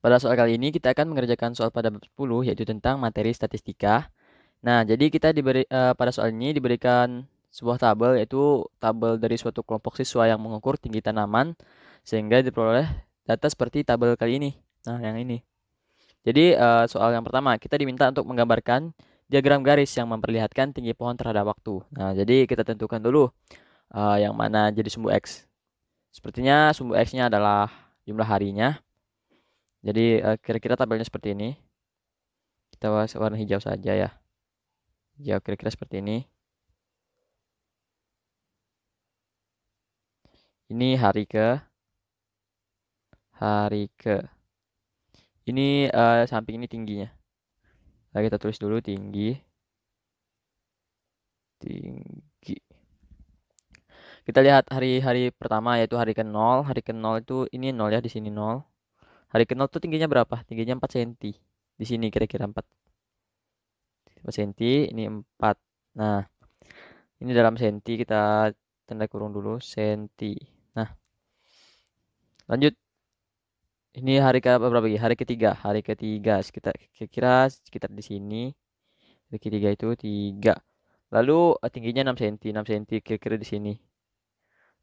Pada soal kali ini kita akan mengerjakan soal pada bab 10 yaitu tentang materi statistika. Nah, jadi kita diberi uh, pada soal ini diberikan sebuah tabel yaitu tabel dari suatu kelompok siswa yang mengukur tinggi tanaman sehingga diperoleh data seperti tabel kali ini. Nah, yang ini. Jadi uh, soal yang pertama kita diminta untuk menggambarkan diagram garis yang memperlihatkan tinggi pohon terhadap waktu. Nah, jadi kita tentukan dulu uh, yang mana jadi sumbu x. Sepertinya sumbu x-nya adalah jumlah harinya jadi eh, kira-kira tabelnya seperti ini. Kita warna hijau saja ya. Hijau kira-kira seperti ini. Ini hari ke hari ke. Ini uh, samping ini tingginya. Nah, kita tulis dulu tinggi. Tinggi. Kita lihat hari-hari pertama yaitu hari ke-0. Hari ke-0 itu ini 0 ya di sini 0. Hari ke 0 tuh tingginya berapa? Tingginya 4 cm. Di sini kira-kira 4. 4 cm, ini 4. Nah, ini dalam cm kita tanda kurung dulu cm. Nah, lanjut. Ini hari ke berapa lagi? Hari ketiga. Hari ketiga sekitar kira-kira sekitar di sini. Hari ketiga itu 3. Lalu eh, tingginya 6 cm, 6 cm kira-kira di sini.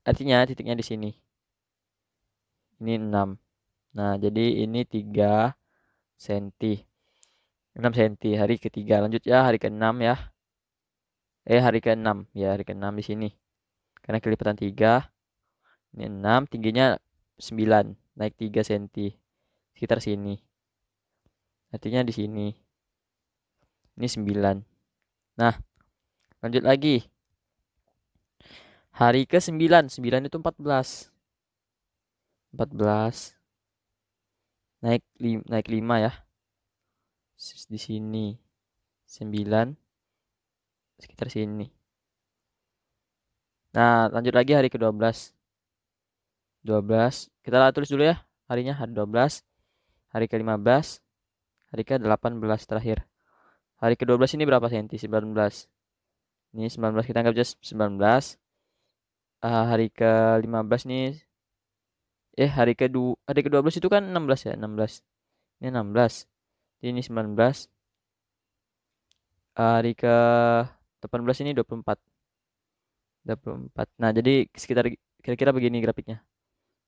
Artinya titiknya di sini. Ini 6. Nah, jadi ini 3 cm. 6 cm hari ketiga. Lanjut ya, hari ke-6 ya. Eh, hari ke-6 ya, hari ke-6 di sini. Karena kelipatan 3. Ini 6, tingginya 9, naik 3 cm. Sekitar sini. Artinya di sini. Ini 9. Nah, lanjut lagi. Hari ke-9, 9 itu 14. 14 14 naik lim, naik 5 ya di sini 9 sekitar sini nah lanjut lagi hari ke-12 12 kita tulis dulu ya harinya hari 12 hari ke-15 hari ke-18 terakhir hari ke-12 ini berapa senti 19 ini 19 kita anggap aja 19 uh, ah, hari ke-15 nih eh hari kedua hari ke-12 itu kan 16 ya 16 ini 16 ini 19 hari ke 18 ini 24 24 nah jadi sekitar kira-kira begini grafiknya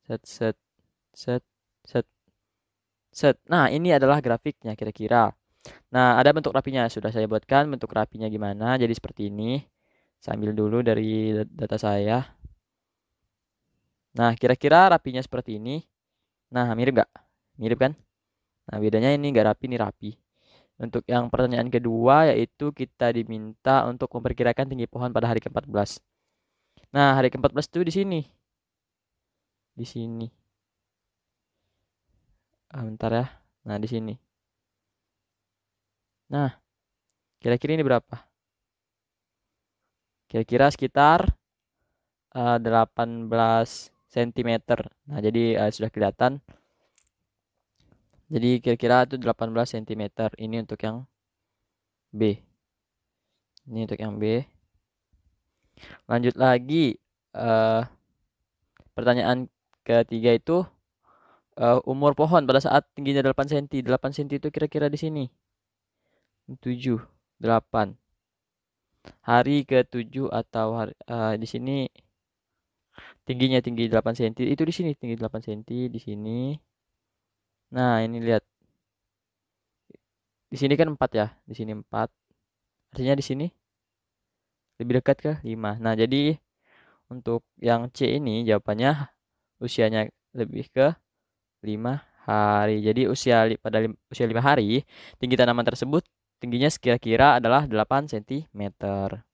set set set set set nah ini adalah grafiknya kira-kira nah ada bentuk rapinya sudah saya buatkan bentuk rapinya gimana jadi seperti ini sambil dulu dari data saya Nah, kira-kira rapinya seperti ini. Nah, mirip nggak? Mirip kan? Nah, bedanya ini nggak rapi, ini rapi. Untuk yang pertanyaan kedua, yaitu kita diminta untuk memperkirakan tinggi pohon pada hari ke-14. Nah, hari ke-14 itu di sini. Di sini. Ah, bentar ya. Nah, di sini. Nah, kira-kira ini berapa? Kira-kira sekitar uh, eh, 18 cm. Nah, jadi uh, sudah kelihatan. Jadi kira-kira itu 18 cm. Ini untuk yang B. Ini untuk yang B. Lanjut lagi uh, pertanyaan ketiga itu uh, umur pohon pada saat tingginya 8 cm. 8 cm itu kira-kira di sini. 7, 8. Hari ke-7 atau hari, uh, di sini tingginya tinggi 8 cm itu di sini tinggi 8 cm di sini nah ini lihat di sini kan 4 ya di sini 4 artinya di sini lebih dekat ke 5 nah jadi untuk yang C ini jawabannya usianya lebih ke 5 hari jadi usia pada usia 5 hari tinggi tanaman tersebut tingginya sekira kira adalah 8 cm